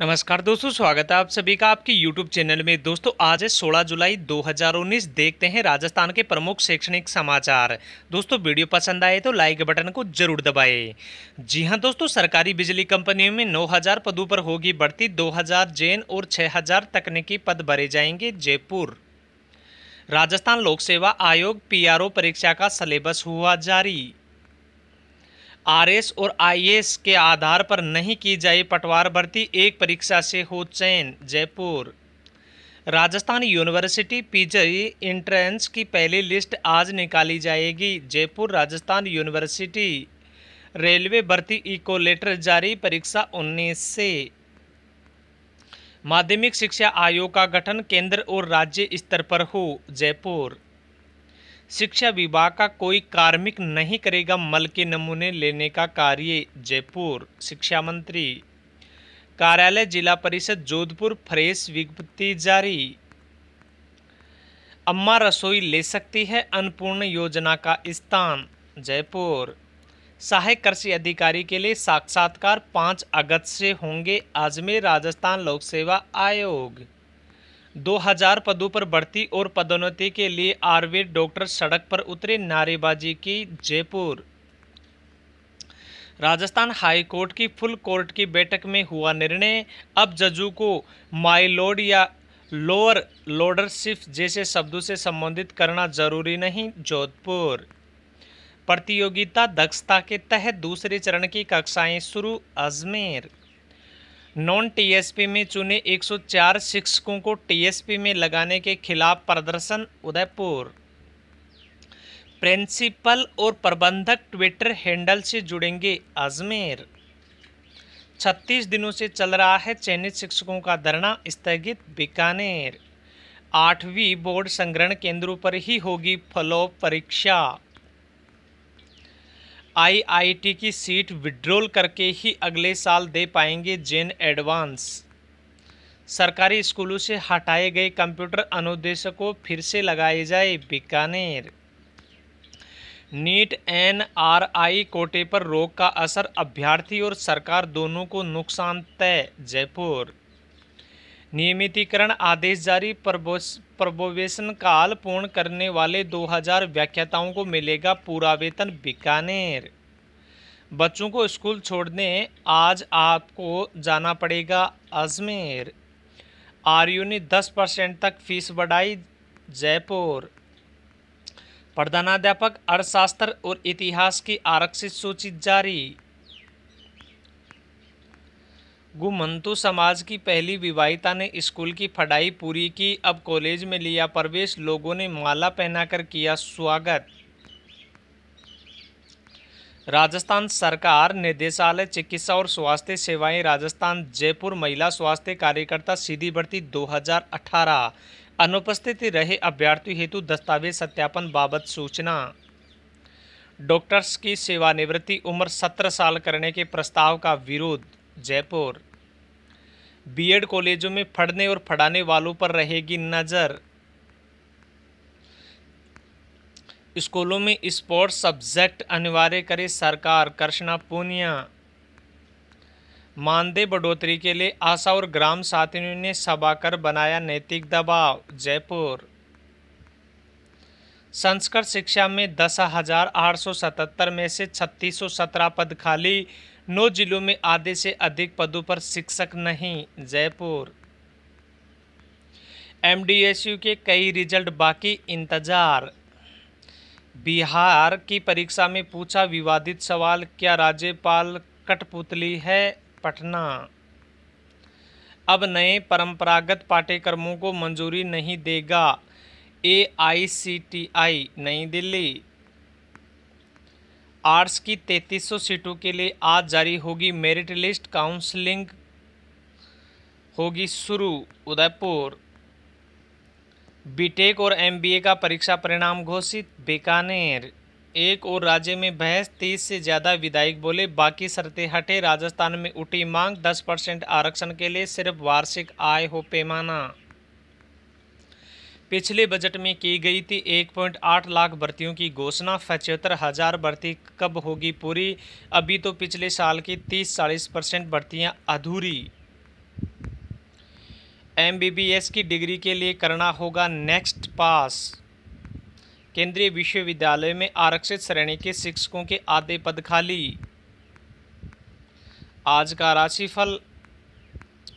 नमस्कार दोस्तों स्वागत है आप सभी का आपके YouTube चैनल में दोस्तों आज है 16 जुलाई 2019 देखते हैं राजस्थान के प्रमुख शैक्षणिक समाचार दोस्तों वीडियो पसंद आए तो लाइक बटन को जरूर दबाएं जी हां दोस्तों सरकारी बिजली कंपनियों में 9000 पदों पर होगी बढ़ती 2000 जैन और 6000 तकनीकी पद भरे जाएंगे जयपुर राजस्थान लोक सेवा आयोग पी परीक्षा का सिलेबस हुआ जारी आरएस और आईएएस के आधार पर नहीं की जाए पटवार भर्ती एक परीक्षा से हो चयन Jaipur Rajasthan University PG entrance की पहली लिस्ट आज निकाली जाएगी जयपुर राजस्थान यूनिवर्सिटी रेलवे भर्ती इकोलेटर जारी परीक्षा 19 से माध्यमिक शिक्षा आयोग का गठन केंद्र और राज्य स्तर पर हो जयपुर शिक्षा विभाग का कोई कार्मिक नहीं करेगा मल के नमूने लेने का कार्य जयपुर शिक्षा मंत्री कार्यालय जिला परिषद जोधपुर फ्रेश विज्ञप्ति जारी अम्मा रसोई ले सकती है अन्नपूर्ण योजना का स्थान जयपुर सहायक कृषि अधिकारी के लिए साक्षात्कार 5 अगस्त से होंगे अजमेर राजस्थान लोक सेवा आयोग 2000 पदों पर बढ़ती और पदोन्नति के लिए आयुर्वेद डॉक्टर सड़क पर उतरे नारेबाजी की जयपुर राजस्थान हाई कोर्ट की फुल कोर्ट की बैठक में हुआ निर्णय अब जजों को माइलोड या लोअर लोडरशिप जैसे शब्दों से संबंधित करना जरूरी नहीं जोधपुर प्रतियोगिता दक्षता के तहत दूसरे चरण की कक्षाएं शुरू अजमेर नॉन टीएसपी में चुने 104 शिक्षकों को टीएसपी में लगाने के खिलाफ प्रदर्शन उदयपुर प्रिंसिपल और प्रबंधक ट्विटर हैंडल से जुड़ेंगे अजमेर 36 दिनों से चल रहा है चयनित शिक्षकों का धरना स्थगित बीकानेर आठवीं बोर्ड संग्रहण केंद्रों पर ही होगी फलो परीक्षा आईआईटी की सीट विड्रॉल करके ही अगले साल दे पाएंगे जेन एडवांस सरकारी स्कूलों से हटाए गए कंप्यूटर अनुदेशकों फिर से लगाए जाए Bikaner NEET N R I कोटे पर रोक का असर अभ्यर्थी और सरकार दोनों को नुकसान तय जयपुर नियमितीकरण आदेश जारी प्रबोवेशन काल पूर्ण करने वाले 2000 व्याख्याताओं को मिलेगा पूरा वेतन बीकानेर बच्चों को स्कूल छोड़ने आज आपको जाना पड़ेगा अजमेर आर्यो ने 10 परसेंट तक फीस बढ़ाई जयपुर प्रधानाध्यापक अर्थशास्त्र और इतिहास की आरक्षित सूची जारी गुमंतु समाज की पहली विवाहिता ने स्कूल की पढ़ाई पूरी की अब कॉलेज में लिया प्रवेश लोगों ने माला पहनाकर किया स्वागत राजस्थान सरकार निदेशालय चिकित्सा और स्वास्थ्य सेवाएं राजस्थान जयपुर महिला स्वास्थ्य कार्यकर्ता सीधी भर्ती 2018 अनुपस्थित रहे अभ्यर्थी हेतु दस्तावेज सत्यापन बाबत सूचना डॉक्टर्स की सेवानिवृत्ति उम्र 17 साल करने के प्रस्ताव का विरोध जयपुर बीएड कॉलेजों में पढ़ने और पढ़ाने वालों पर रहेगी नज़र स्कूलों में स्पोर्ट्स सब्जेक्ट अनिवार्य करे सरकार कृष्णा पूनिया मानदेय बढ़ोतरी के लिए आशा और ग्राम साथियों ने सभा कर बनाया नैतिक दबाव जयपुर संस्कृत शिक्षा में दस हजार आठ सौ सतहत्तर में से छत्तीस सौ सत्रह पद खाली नौ जिलों में आधे से अधिक पदों पर शिक्षक नहीं जयपुर एम के कई रिजल्ट बाकी इंतजार बिहार की परीक्षा में पूछा विवादित सवाल क्या राज्यपाल कठपुतली है पटना अब नए परंपरागत पाठ्यक्रमों को मंजूरी नहीं देगा ए आई सी टी आई नई दिल्ली आर्ट्स की 3300 सीटों के लिए आज जारी होगी मेरिट लिस्ट काउंसलिंग होगी शुरू उदयपुर बीटेक और एमबीए का परीक्षा परिणाम घोषित बीकानेर एक और राज्य में बहस तीस से ज़्यादा विधायक बोले बाकी शर्तें हटे राजस्थान में उठी मांग दस परसेंट आरक्षण के लिए सिर्फ वार्षिक आय हो पैमाना पिछले बजट में की गई थी 1.8 लाख भर्तियों की घोषणा पचहत्तर हज़ार भर्ती कब होगी पूरी अभी तो पिछले साल की 30-40 परसेंट भर्तियाँ अधूरी एमबीबीएस की डिग्री के लिए करना होगा नेक्स्ट पास केंद्रीय विश्वविद्यालय में आरक्षित श्रेणी के शिक्षकों के आधे पद खाली आज का राशिफल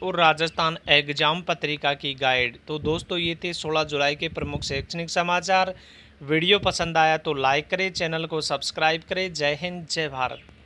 और राजस्थान एग्जाम पत्रिका की गाइड तो दोस्तों ये थे 16 जुलाई के प्रमुख शैक्षणिक समाचार वीडियो पसंद आया तो लाइक करें चैनल को सब्सक्राइब करें जय हिंद जय भारत